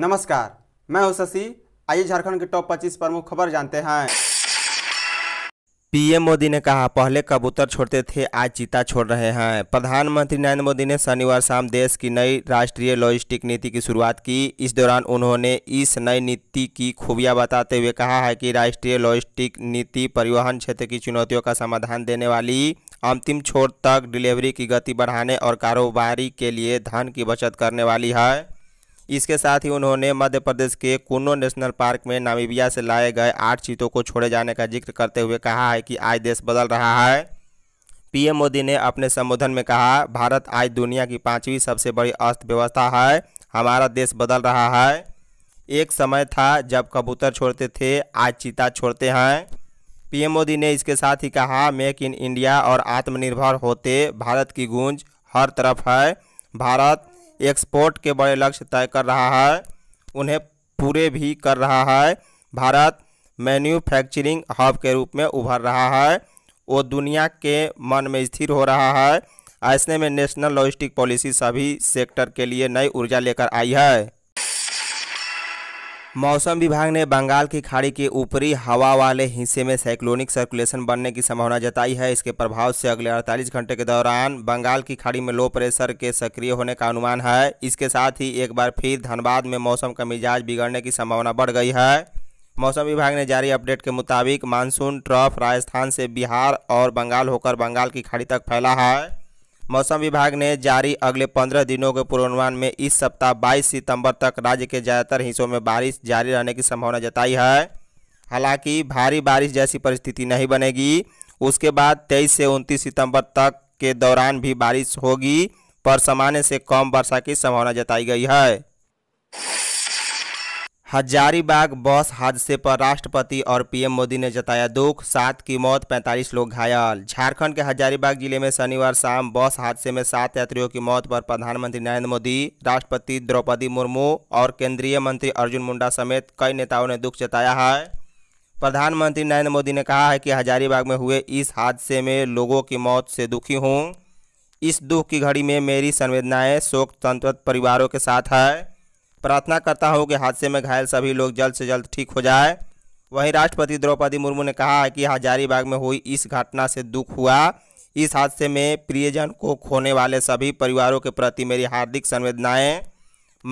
नमस्कार मैं हूं शशि आइए झारखंड के टॉप 25 प्रमुख खबर जानते हैं पीएम मोदी ने कहा पहले कबूतर छोड़ते थे आज चीता छोड़ रहे हैं प्रधानमंत्री नरेंद्र मोदी ने शनिवार शाम देश की नई राष्ट्रीय लॉजिस्टिक नीति की शुरुआत की इस दौरान उन्होंने इस नई नीति की खूबियां बताते हुए कहा है कि राष्ट्रीय लॉजिस्टिक नीति परिवहन क्षेत्र की चुनौतियों का समाधान देने वाली अंतिम छोर तक डिलीवरी की गति बढ़ाने और कारोबारी के लिए धन की बचत करने वाली है इसके साथ ही उन्होंने मध्य प्रदेश के कुनो नेशनल पार्क में नामीबिया से लाए गए आठ चीतों को छोड़े जाने का जिक्र करते हुए कहा है कि आज देश बदल रहा है पीएम मोदी ने अपने संबोधन में कहा भारत आज दुनिया की पाँचवीं सबसे बड़ी अर्थव्यवस्था है हमारा देश बदल रहा है एक समय था जब कबूतर छोड़ते थे आज चीता छोड़ते हैं पीएम मोदी ने इसके साथ ही कहा मेक इन इंडिया और आत्मनिर्भर होते भारत की गूंज हर तरफ है भारत एक्सपोर्ट के बड़े लक्ष्य तय कर रहा है उन्हें पूरे भी कर रहा है भारत मैन्युफैक्चरिंग हब के रूप में उभर रहा है वो दुनिया के मन में स्थिर हो रहा है ऐसे में नेशनल लॉजिस्टिक पॉलिसी सभी सेक्टर के लिए नई ऊर्जा लेकर आई है मौसम विभाग ने बंगाल की खाड़ी के ऊपरी हवा वाले हिस्से में साइक्लोनिक सर्कुलेशन बनने की संभावना जताई है इसके प्रभाव से अगले 48 घंटे के दौरान बंगाल की खाड़ी में लो प्रेशर के सक्रिय होने का अनुमान है इसके साथ ही एक बार फिर धनबाद में मौसम का मिजाज बिगड़ने की संभावना बढ़ गई है मौसम विभाग ने जारी अपडेट के मुताबिक मानसून ट्रफ राजस्थान से बिहार और बंगाल होकर बंगाल की खाड़ी तक फैला है मौसम विभाग ने जारी अगले पंद्रह दिनों के पूर्वानुमान में इस सप्ताह बाईस सितंबर तक राज्य के ज़्यादातर हिस्सों में बारिश जारी रहने की संभावना जताई है हालांकि भारी बारिश जैसी परिस्थिति नहीं बनेगी उसके बाद तेईस से उनतीस सितंबर तक के दौरान भी बारिश होगी पर सामान्य से कम वर्षा की संभावना जताई गई है हजारीबाग बस हादसे पर राष्ट्रपति और पीएम मोदी ने जताया दुख सात की मौत 45 लोग घायल झारखंड के हजारीबाग जिले में शनिवार शाम बस हादसे में सात यात्रियों की मौत पर प्रधानमंत्री नरेंद्र मोदी राष्ट्रपति द्रौपदी मुर्मू और केंद्रीय मंत्री अर्जुन मुंडा समेत कई नेताओं ने दुख जताया है प्रधानमंत्री नरेंद्र मोदी ने कहा है कि हजारीबाग में हुए इस हादसे में लोगों की मौत से दुखी हूँ इस दुख की घड़ी में मेरी संवेदनाएँ शोक संतप्त परिवारों के साथ है प्रार्थना करता हूँ कि हादसे में घायल सभी लोग जल्द से जल्द ठीक हो जाए वहीं राष्ट्रपति द्रौपदी मुर्मू ने कहा है कि हजारीबाग में हुई इस घटना से दुख हुआ इस हादसे में प्रियजन को खोने वाले सभी परिवारों के प्रति मेरी हार्दिक संवेदनाएं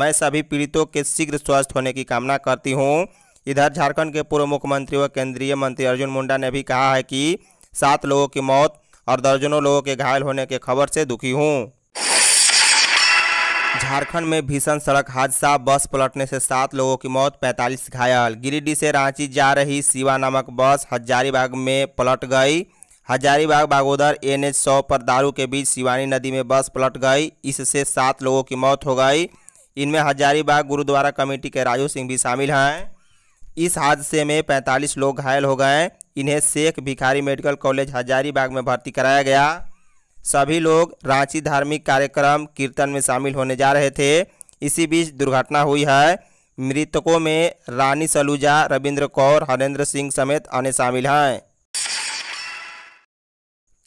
मैं सभी पीड़ितों के शीघ्र स्वस्थ होने की कामना करती हूं इधर झारखंड के पूर्व मुख्यमंत्री व केंद्रीय मंत्री अर्जुन मुंडा ने भी कहा है कि सात लोगों की मौत और दर्जनों लोगों के घायल होने के खबर से दुखी हूँ झारखंड में भीषण सड़क हादसा बस पलटने से सात लोगों की मौत 45 घायल गिरिडीह से रांची जा रही सिवा नामक बस हजारीबाग में पलट गई हजारीबाग बागोदर एन एच सौ पर दारू के बीच शिवानी नदी में बस पलट गई इससे सात लोगों की मौत हो गई इनमें हजारीबाग गुरुद्वारा कमेटी के राजू सिंह भी शामिल हैं इस हादसे में पैंतालीस लोग घायल हो गए इन्हें शेख भिखारी मेडिकल कॉलेज हजारीबाग में भर्ती कराया गया सभी लोग रांची धार्मिक कार्यक्रम कीर्तन में शामिल होने जा रहे थे इसी बीच दुर्घटना हुई है मृतकों में रानी सलूजा रविंद्र कौर हरेंद्र सिंह समेत अन्य शामिल हैं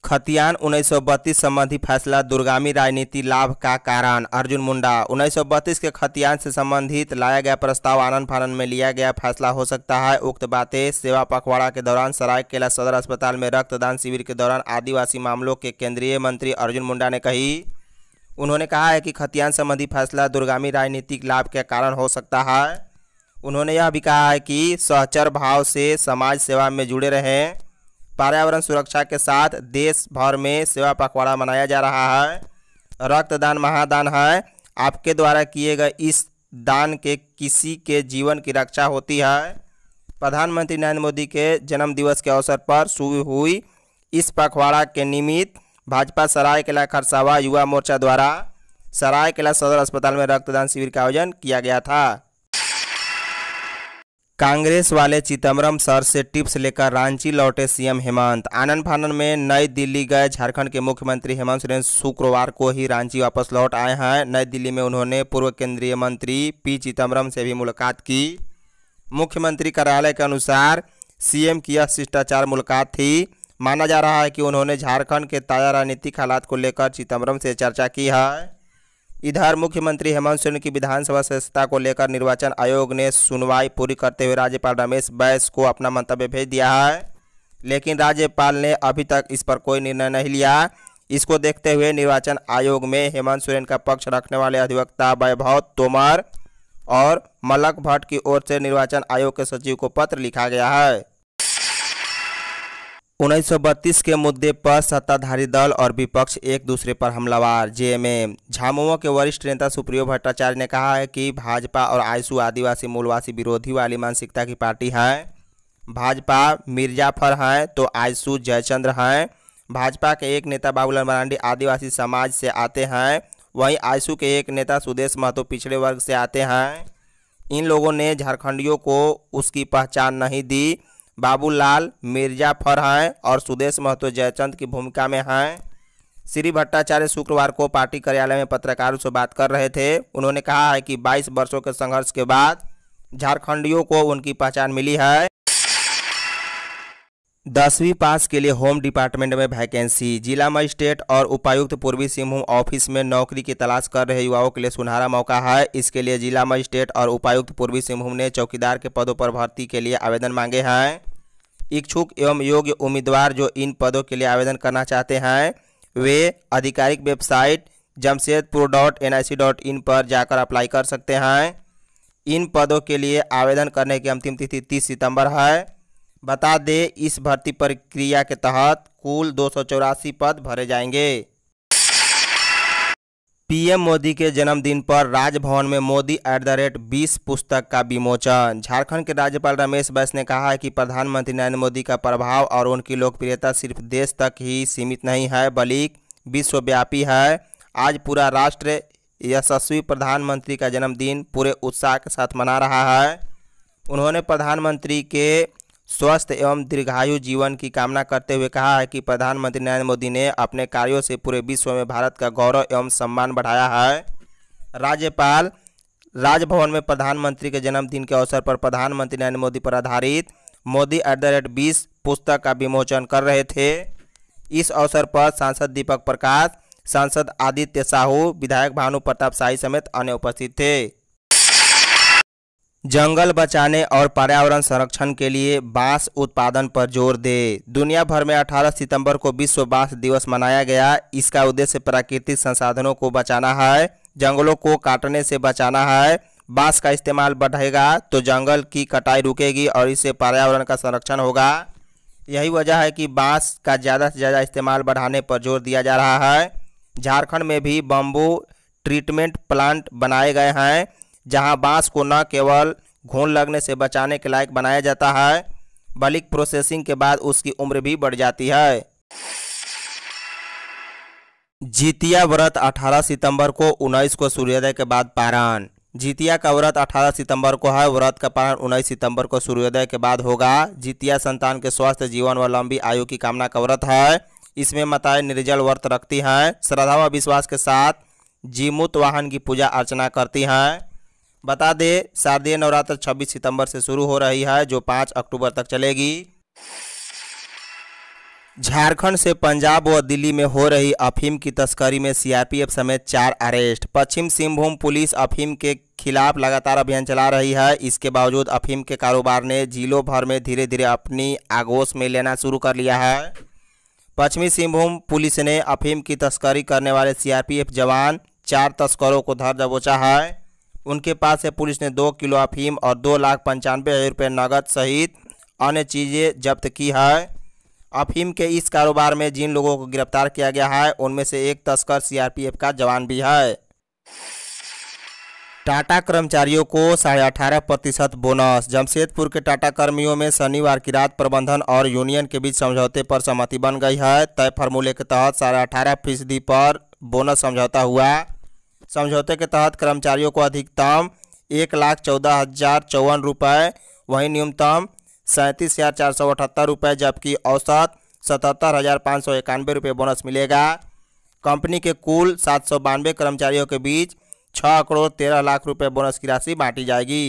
खतियान 1932 संबंधी फैसला दुर्गामी राजनीति लाभ का कारण अर्जुन मुंडा 1932 के खतियान से संबंधित लाया गया प्रस्ताव आनंद फानन में लिया गया फैसला हो सकता है उक्त बातें सेवा पखवाड़ा के दौरान सरायकेला सदर अस्पताल में रक्तदान शिविर के दौरान आदिवासी मामलों के केंद्रीय मंत्री अर्जुन मुंडा ने कही उन्होंने कहा है कि खतियान संबंधी फैसला दुर्गामी राजनीतिक लाभ के कारण हो सकता है उन्होंने यह भी कहा है कि सहचर भाव से समाज सेवा में जुड़े रहें पर्यावरण सुरक्षा के साथ देश भर में सेवा पखवाड़ा मनाया जा रहा है रक्तदान महादान है आपके द्वारा किए गए इस दान के किसी के जीवन की रक्षा होती है प्रधानमंत्री नरेंद्र मोदी के जन्म दिवस के अवसर पर शुरू हुई इस पखवाड़ा के निमित्त भाजपा सरायकेला खरसावा युवा मोर्चा द्वारा सरायकला सदर अस्पताल में रक्तदान शिविर का आयोजन किया गया था कांग्रेस वाले चिदम्बरम सर से टिप्स लेकर रांची लौटे सीएम हेमंत आनंद फानन में नई दिल्ली गए झारखंड के मुख्यमंत्री हेमंत सोरेन शुक्रवार को ही रांची वापस लौट आए हैं नई दिल्ली में उन्होंने पूर्व केंद्रीय मंत्री पी चिदम्बरम से भी मुलाकात की मुख्यमंत्री कार्यालय के अनुसार सीएम की यह शिष्टाचार मुलाकात थी माना जा रहा है कि उन्होंने झारखंड के ताजा राजनीतिक हालात को लेकर चिदम्बरम से चर्चा की है इधर मुख्यमंत्री हेमंत सोरेन की विधानसभा सदस्यता को लेकर निर्वाचन आयोग ने सुनवाई पूरी करते हुए राज्यपाल रमेश बैस को अपना मंतव्य भेज दिया है लेकिन राज्यपाल ने अभी तक इस पर कोई निर्णय नहीं लिया इसको देखते हुए निर्वाचन आयोग में हेमंत सोरेन का पक्ष रखने वाले अधिवक्ता वैभव तोमर और मलक भट्ट की ओर से निर्वाचन आयोग के सचिव को पत्र लिखा गया है 1932 के मुद्दे पर सत्ताधारी दल और विपक्ष एक दूसरे पर हमलावार जेएमएम झामुमो के वरिष्ठ नेता सुप्रियो भट्टाचार्य ने कहा है कि भाजपा और आयसु आदिवासी मूलवासी विरोधी वाली मानसिकता की पार्टी है भाजपा मिर्जाफर हैं तो आयसु जयचंद्र हैं भाजपा के एक नेता बाबूलाल मरांडी आदिवासी समाज से आते हैं वहीं आयसू के एक नेता सुदेश महतो पिछड़े वर्ग से आते हैं इन लोगों ने झारखंडियों को उसकी पहचान नहीं दी बाबूलाल मिर्जाफर हैं और सुदेश महतो जयचंद की भूमिका में हैं श्री भट्टाचार्य शुक्रवार को पार्टी कार्यालय में पत्रकारों से बात कर रहे थे उन्होंने कहा है कि 22 वर्षों के संघर्ष के बाद झारखंडियों को उनकी पहचान मिली है दसवीं पास के लिए होम डिपार्टमेंट में वैकेंसी जिला मजिस्ट्रेट और उपायुक्त पूर्वी सिंहभूम ऑफिस में नौकरी की तलाश कर रहे युवाओं के लिए सुनहरा मौका है इसके लिए जिला मजिस्ट्रेट और उपायुक्त पूर्वी सिंहभूम ने चौकीदार के पदों पर भर्ती के लिए आवेदन मांगे हैं इच्छुक एवं योग्य उम्मीदवार जो इन पदों के लिए आवेदन करना चाहते हैं वे आधिकारिक website Jamshedpur dot N I C dot in पर जाकर अप्लाई कर सकते हैं इन पदों के लिए आवेदन करने की अंतिम तिथि तीस सितंबर है बता दें इस भर्ती प्रक्रिया के तहत कुल दो पद भरे जाएंगे पीएम मोदी के जन्मदिन पर राजभवन में मोदी एट द रेट बीस पुस्तक का विमोचन झारखंड के राज्यपाल रमेश बैस ने कहा है कि प्रधानमंत्री नरेंद्र मोदी का प्रभाव और उनकी लोकप्रियता सिर्फ देश तक ही सीमित नहीं है बल्कि विश्वव्यापी है आज पूरा राष्ट्र यशस्वी प्रधानमंत्री का जन्मदिन पूरे उत्साह के साथ मना रहा है उन्होंने प्रधानमंत्री के स्वस्थ एवं दीर्घायु जीवन की कामना करते हुए कहा है कि प्रधानमंत्री नरेंद्र मोदी ने अपने कार्यों से पूरे विश्व में भारत का गौरव एवं सम्मान बढ़ाया है राज्यपाल राजभवन में प्रधानमंत्री के जन्मदिन के अवसर पर प्रधानमंत्री नरेंद्र मोदी पर आधारित मोदी एट द रेट बीस पुस्तक का विमोचन कर रहे थे इस अवसर पर सांसद दीपक प्रकाश सांसद आदित्य साहू विधायक भानु प्रताप शाही समेत अन्य उपस्थित थे जंगल बचाने और पर्यावरण संरक्षण के लिए बांस उत्पादन पर जोर दे दुनिया भर में 18 सितंबर को विश्व बांस दिवस मनाया गया इसका उद्देश्य प्राकृतिक संसाधनों को बचाना है जंगलों को काटने से बचाना है बांस का इस्तेमाल बढ़ेगा तो जंगल की कटाई रुकेगी और इससे पर्यावरण का संरक्षण होगा यही वजह है कि बांस का ज़्यादा से ज़्यादा इस्तेमाल बढ़ाने पर जोर दिया जा रहा है झारखंड में भी बम्बू ट्रीटमेंट प्लांट बनाए गए हैं जहां बांस को न केवल घून लगने से बचाने के लायक बनाया जाता है बल्कि प्रोसेसिंग के बाद उसकी उम्र भी बढ़ जाती है जीतिया व्रत 18 सितंबर को 19 को सूर्योदय के बाद पारण जीतिया का व्रत 18 सितंबर को है व्रत का पारण 19 सितंबर को सूर्योदय के बाद होगा जीतिया संतान के स्वास्थ्य जीवन व लंबी आयु की कामना का व्रत है इसमें माताएं निर्जल व्रत रखती हैं श्रद्धा व विश्वास के साथ जीमूत वाहन की पूजा अर्चना करती हैं बता दे शारदीय नवरात्र 26 सितंबर से शुरू हो रही है जो 5 अक्टूबर तक चलेगी झारखंड से पंजाब व दिल्ली में हो रही अफीम की तस्करी में सीआरपीएफ समेत चार अरेस्ट पश्चिम सिंहभूम पुलिस अफीम के खिलाफ लगातार अभियान चला रही है इसके बावजूद अफीम के कारोबार ने जिलों भर में धीरे धीरे अपनी आगोश में लेना शुरू कर लिया है पश्चिमी सिंहभूम पुलिस ने अफीम की तस्करी करने वाले सीआरपीएफ जवान चार तस्करों को धर दबोचा है उनके पास से पुलिस ने दो किलो अफीम और दो लाख पंचानवे हज़ार रुपये नकद सहित अन्य चीज़ें जब्त की है अफीम के इस कारोबार में जिन लोगों को गिरफ्तार किया गया है उनमें से एक तस्कर सीआरपीएफ का जवान भी है टाटा कर्मचारियों को साढ़े अठारह प्रतिशत बोनस जमशेदपुर के टाटा कर्मियों में शनिवार की रात प्रबंधन और यूनियन के बीच समझौते पर सहमति बन गई है तय फार्मूले के तहत साढ़े अठारह फीसदी पर बोनस समझौता हुआ समझौते के तहत कर्मचारियों को अधिकतम एक लाख चौदह हज़ार चौवन रुपये वहीं न्यूनतम सैंतीस हज़ार चार सौ अठहत्तर रुपये जबकि औसत सतहत्तर हज़ार पाँच सौ इक्यानवे रुपये बोनस मिलेगा कंपनी के कुल सात सौ बानवे कर्मचारियों के बीच छः करोड़ तेरह लाख रुपये बोनस की राशि बांटी जाएगी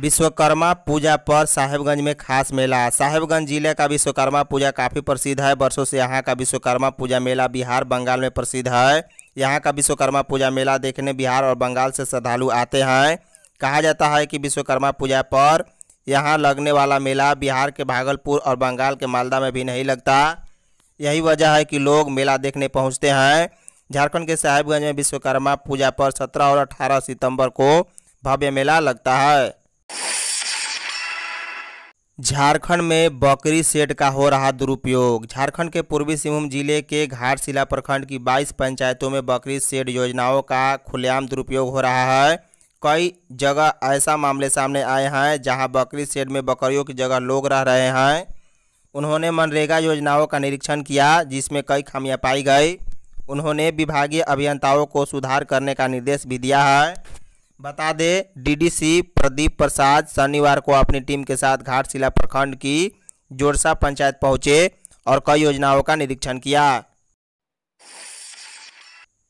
विश्वकर्मा पूजा पर साहेबगंज में खास मेला साहेबगंज जिले का विश्वकर्मा पूजा काफ़ी प्रसिद्ध है वर्षों से यहाँ का विश्वकर्मा पूजा मेला बिहार बंगाल में प्रसिद्ध है यहाँ का विश्वकर्मा पूजा मेला देखने बिहार और बंगाल से श्रद्धालु आते हैं कहा जाता है कि विश्वकर्मा पूजा पर यहाँ लगने वाला मेला बिहार के भागलपुर और बंगाल के मालदा में भी नहीं लगता यही वजह है कि लोग मेला देखने पहुँचते हैं झारखंड के साहिबगंज में विश्वकर्मा पूजा पर सत्रह और अठारह सितंबर को भव्य मेला लगता है झारखंड में बकरी सेट का हो रहा दुरुपयोग झारखंड के पूर्वी सिंहभूम जिले के घाटशिला प्रखंड की 22 पंचायतों में बकरी सेट योजनाओं का खुलेआम दुरुपयोग हो रहा है कई जगह ऐसा मामले सामने आए हैं जहां बकरी सेट में बकरियों की जगह लोग रह रहे हैं उन्होंने मनरेगा योजनाओं का निरीक्षण किया जिसमें कई खामियाँ पाई गई उन्होंने विभागीय अभियंताओं को सुधार करने का निर्देश भी दिया है बता दे डीडीसी प्रदीप प्रसाद शनिवार को अपनी टीम के साथ घाटशिला प्रखंड की जोरसा पंचायत पहुंचे और कई योजनाओं का निरीक्षण किया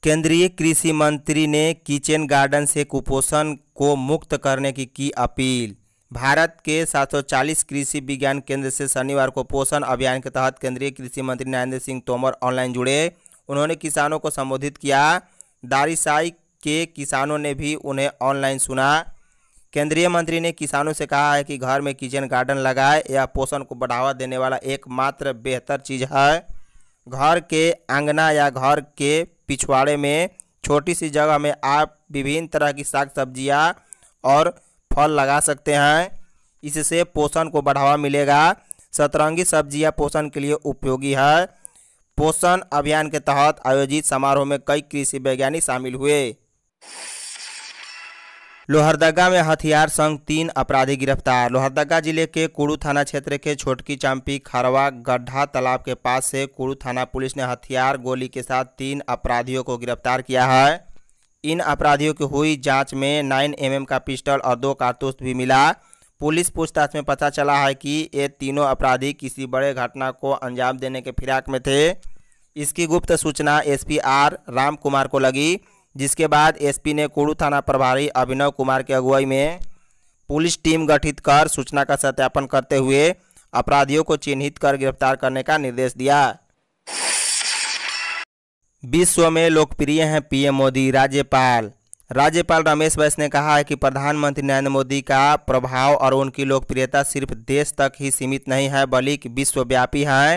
केंद्रीय कृषि मंत्री ने किचन गार्डन से कुपोषण को मुक्त करने की की अपील भारत के 740 कृषि विज्ञान केंद्र से शनिवार को पोषण अभियान के तहत केंद्रीय कृषि मंत्री नरेंद्र सिंह तोमर ऑनलाइन जुड़े उन्होंने किसानों को संबोधित किया दारिसाई के किसानों ने भी उन्हें ऑनलाइन सुना केंद्रीय मंत्री ने किसानों से कहा है कि घर में किचन गार्डन लगाए या पोषण को बढ़ावा देने वाला एकमात्र बेहतर चीज़ है घर के आंगना या घर के पिछवाड़े में छोटी सी जगह में आप विभिन्न तरह की साग सब्जियां और फल लगा सकते हैं इससे पोषण को बढ़ावा मिलेगा सतरंगी सब्जियां पोषण के लिए उपयोगी है पोषण अभियान के तहत आयोजित समारोह में कई कृषि वैज्ञानिक शामिल हुए लोहरदगा में हथियार संग तीन अपराधी गिरफ्तार लोहरदगा जिले के कुड़ू थाना क्षेत्र के छोटकी चांपी खरवा गड्ढा तालाब के पास से कुड़ू थाना पुलिस ने हथियार गोली के साथ तीन अपराधियों को गिरफ्तार किया है इन अपराधियों की हुई जांच में 9 एमएम का पिस्टल और दो कारतूस भी मिला पुलिस पूछताछ में पता चला है कि ये तीनों अपराधी किसी बड़े घटना को अंजाम देने के फिराक में थे इसकी गुप्त सूचना एस राम कुमार को लगी जिसके बाद एसपी ने कुड़ू थाना प्रभारी अभिनव कुमार की अगुवाई में पुलिस टीम गठित कर सूचना का सत्यापन करते हुए अपराधियों को चिन्हित कर गिरफ्तार करने का निर्देश दिया विश्व में लोकप्रिय हैं पीएम मोदी राज्यपाल राज्यपाल रमेश बैस ने कहा है कि प्रधानमंत्री नरेंद्र मोदी का प्रभाव और उनकी लोकप्रियता सिर्फ देश तक ही सीमित नहीं है बल्कि विश्वव्यापी है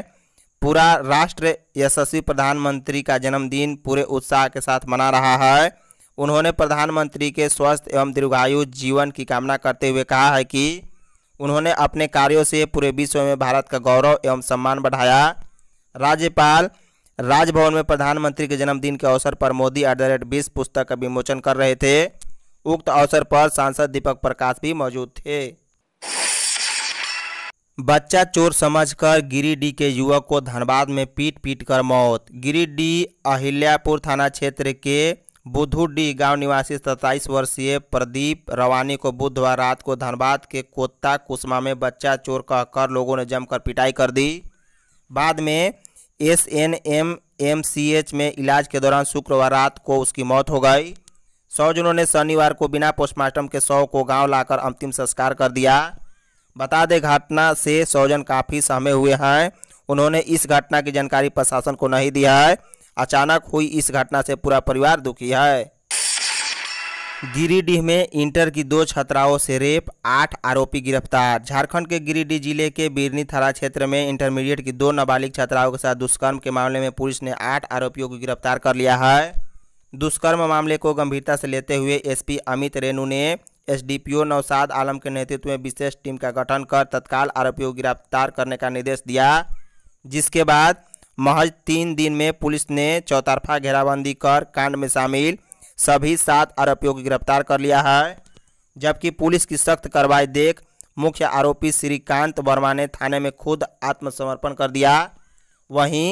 पूरा राष्ट्र यशस्वी प्रधानमंत्री का जन्मदिन पूरे उत्साह के साथ मना रहा है उन्होंने प्रधानमंत्री के स्वस्थ एवं दीर्घायु जीवन की कामना करते हुए कहा है कि उन्होंने अपने कार्यों से पूरे विश्व में भारत का गौरव एवं सम्मान बढ़ाया राज्यपाल राजभवन में प्रधानमंत्री के जन्मदिन के अवसर पर मोदी एट द रेट बीस पुस्तक का विमोचन कर रहे थे उक्त अवसर पर सांसद दीपक प्रकाश भी मौजूद थे बच्चा चोर समझकर गिरिडीह के युवक को धनबाद में पीट पीट कर मौत गिरिडीह अहिल्यापुर थाना क्षेत्र के बुधुडी गांव निवासी सत्ताईस वर्षीय प्रदीप रवानी को बुधवार रात को धनबाद के कोत्ता कुसमा में बच्चा चोर कहकर लोगों ने जमकर पिटाई कर दी बाद में S N M M C H में इलाज के दौरान शुक्रवार रात को उसकी मौत हो गई सौजनों ने शनिवार को बिना पोस्टमार्टम के शव को गांव लाकर अंतिम संस्कार कर दिया बता दें घटना से सौजन काफ़ी सहमे हुए हैं उन्होंने इस घटना की जानकारी प्रशासन को नहीं दिया है अचानक हुई इस घटना से पूरा परिवार दुखी है गिरिडीह में इंटर की दो छात्राओं से रेप आठ आरोपी गिरफ्तार झारखंड के गिरिडीह जिले के बिरनी थाना क्षेत्र में इंटरमीडिएट की दो नाबालिग छात्राओं के साथ दुष्कर्म के मामले में पुलिस ने आठ आरोपियों को गिरफ्तार कर लिया है दुष्कर्म मामले को गंभीरता से लेते हुए एसपी अमित रेणु ने एसडीपीओ नौसाद आलम के नेतृत्व में विशेष टीम का गठन कर तत्काल आरोपियों को गिरफ्तार करने का निर्देश दिया जिसके बाद महज तीन दिन में पुलिस ने चौतरफा घेराबंदी कर कांड में शामिल सभी सात आरोपियों को गिरफ्तार कर लिया है जबकि पुलिस की सख्त कार्रवाई देख मुख्य आरोपी श्रीकांत वर्मा ने थाने में खुद आत्मसमर्पण कर दिया वहीं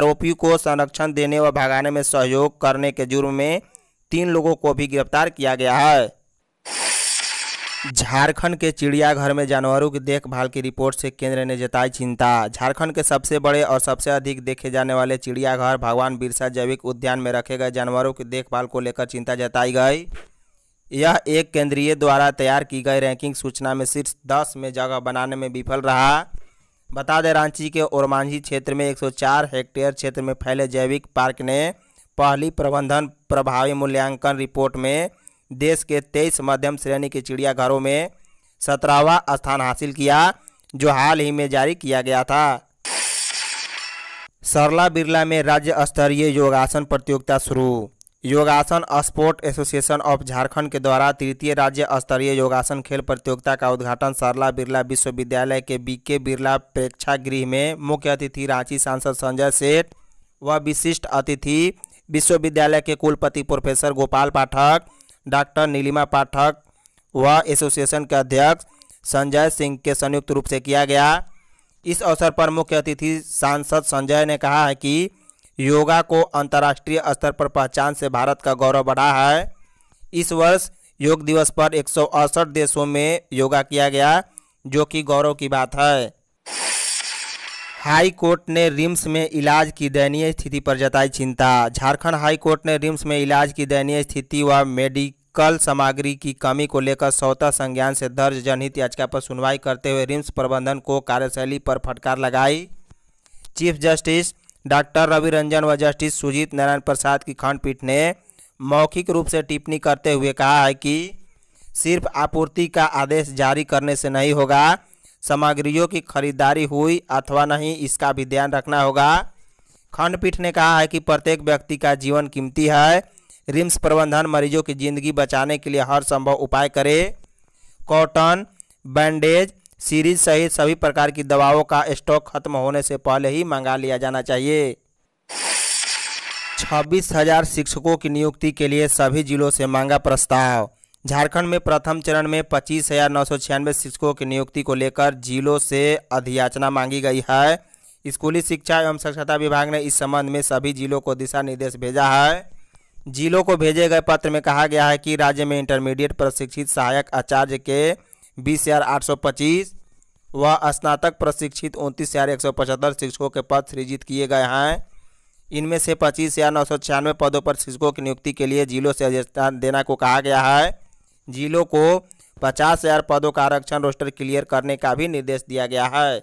आरोपी को संरक्षण देने व भगाने में सहयोग करने के जुर्म में तीन लोगों को भी गिरफ्तार किया गया है झारखंड के चिड़ियाघर में जानवरों की देखभाल की रिपोर्ट से केंद्र ने जताई चिंता झारखंड के सबसे बड़े और सबसे अधिक देखे जाने वाले चिड़ियाघर भगवान बिरसा जैविक उद्यान में रखे गए जानवरों की देखभाल को लेकर चिंता जताई गई यह एक केंद्रीय द्वारा तैयार की गई रैंकिंग सूचना में शीर्ष दस में जगह बनाने में विफल रहा बता दें रांची के ओरमांझी क्षेत्र में एक हेक्टेयर क्षेत्र में फैले जैविक पार्क ने पहली प्रबंधन प्रभावी मूल्यांकन रिपोर्ट में देश के तेईस मध्यम श्रेणी के चिड़ियाघरों में सत्रहवा स्थान हासिल किया जो हाल ही में जारी किया गया था सरला बिरला में राज्य स्तरीय योगासन प्रतियोगिता शुरू योगासन स्पोर्ट एसोसिएशन ऑफ झारखंड के द्वारा तृतीय राज्य स्तरीय योगासन खेल प्रतियोगिता का उद्घाटन सरला बिरला विश्वविद्यालय के बीके बिरला प्रेक्षागृह में मुख्य अतिथि रांची सांसद संजय सेठ व विशिष्ट अतिथि विश्वविद्यालय के कुलपति प्रोफेसर गोपाल पाठक डॉक्टर नीलिमा पाठक व एसोसिएशन के अध्यक्ष संजय सिंह के संयुक्त रूप से किया गया इस अवसर पर मुख्य अतिथि सांसद संजय ने कहा है कि योगा को अंतर्राष्ट्रीय स्तर पर पहचान से भारत का गौरव बढ़ा है इस वर्ष योग दिवस पर एक देशों में योगा किया गया जो कि गौरव की बात है हाई कोर्ट ने रिम्स में इलाज की दयनीय स्थिति पर जताई चिंता झारखंड हाई कोर्ट ने रिम्स में इलाज की दयनीय स्थिति व मेडिकल सामग्री की कमी को लेकर सौता संज्ञान से दर्ज जनहित याचिका पर सुनवाई करते हुए रिम्स प्रबंधन को कार्यशैली पर फटकार लगाई chief justice doctor Ravi Ranjan व जस्टिस सुजीत नारायण प्रसाद की खंडपीठ ने मौखिक रूप से टिप्पणी करते हुए कहा है कि सिर्फ आपूर्ति का आदेश जारी करने से नहीं होगा सामग्रियों की खरीदारी हुई अथवा नहीं इसका भी ध्यान रखना होगा खंडपीठ ने कहा है कि प्रत्येक व्यक्ति का जीवन कीमती है रिम्स प्रबंधन मरीजों की जिंदगी बचाने के लिए हर संभव उपाय करे कॉटन बैंडेज सीरीज सहित सभी प्रकार की दवाओं का स्टॉक खत्म होने से पहले ही मंगा लिया जाना चाहिए छब्बीस हजार शिक्षकों की नियुक्ति के लिए सभी जिलों से मांगा प्रस्ताव झारखंड में प्रथम चरण में पच्चीस हजार नौ सौ छियानवे शिक्षकों की नियुक्ति को लेकर जिलों से अधियाचना मांगी गई है स्कूली शिक्षा एवं साक्षरता विभाग ने इस संबंध में सभी जिलों को दिशा निर्देश भेजा है जिलों को भेजे गए पत्र में कहा गया है कि राज्य में इंटरमीडिएट प्रशिक्षित सहायक आचार्य के बीस हजार आठ सौ पच्चीस व स्नातक प्रशिक्षित उनतीस हजार एक सौ पचहत्तर शिक्षकों के पद सृजित किए गए हैं इनमें से पच्चीस हजार नौ सौ छियानवे पदों पर शिक्षकों की नियुक्ति के लिए जिलों से अध्यक्षता देना को कहा गया है जिलों को पचास हजार पदों का आरक्षण रोस्टर क्लियर करने का भी निर्देश दिया गया है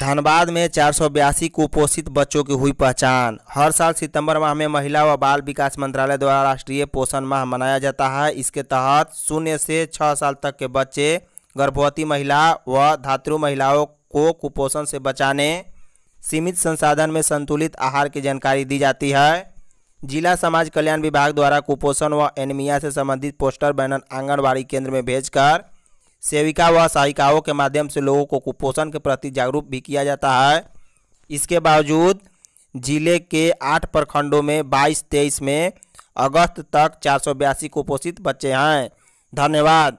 धनबाद में चार सौ बयासी कुपोषित बच्चों की हुई पहचान हर साल सितंबर माह में महिला व बाल विकास मंत्रालय द्वारा राष्ट्रीय पोषण माह मनाया जाता है इसके तहत शून्य से छः साल तक के बच्चे गर्भवती महिला व धातु महिलाओं को कुपोषण से बचाने सीमित संसाधन में संतुलित आहार की जानकारी दी जाती है जिला समाज कल्याण विभाग द्वारा कुपोषण व एनीमिया से संबंधित पोस्टर बैनर आंगनबाड़ी केंद्र में भेजकर सेविका व सहायिकाओं के माध्यम से लोगों को कुपोषण के प्रति जागरूक भी किया जाता है इसके बावजूद जिले के आठ प्रखंडों में बाईस तेईस में अगस्त तक चार कुपोषित बच्चे हैं धन्यवाद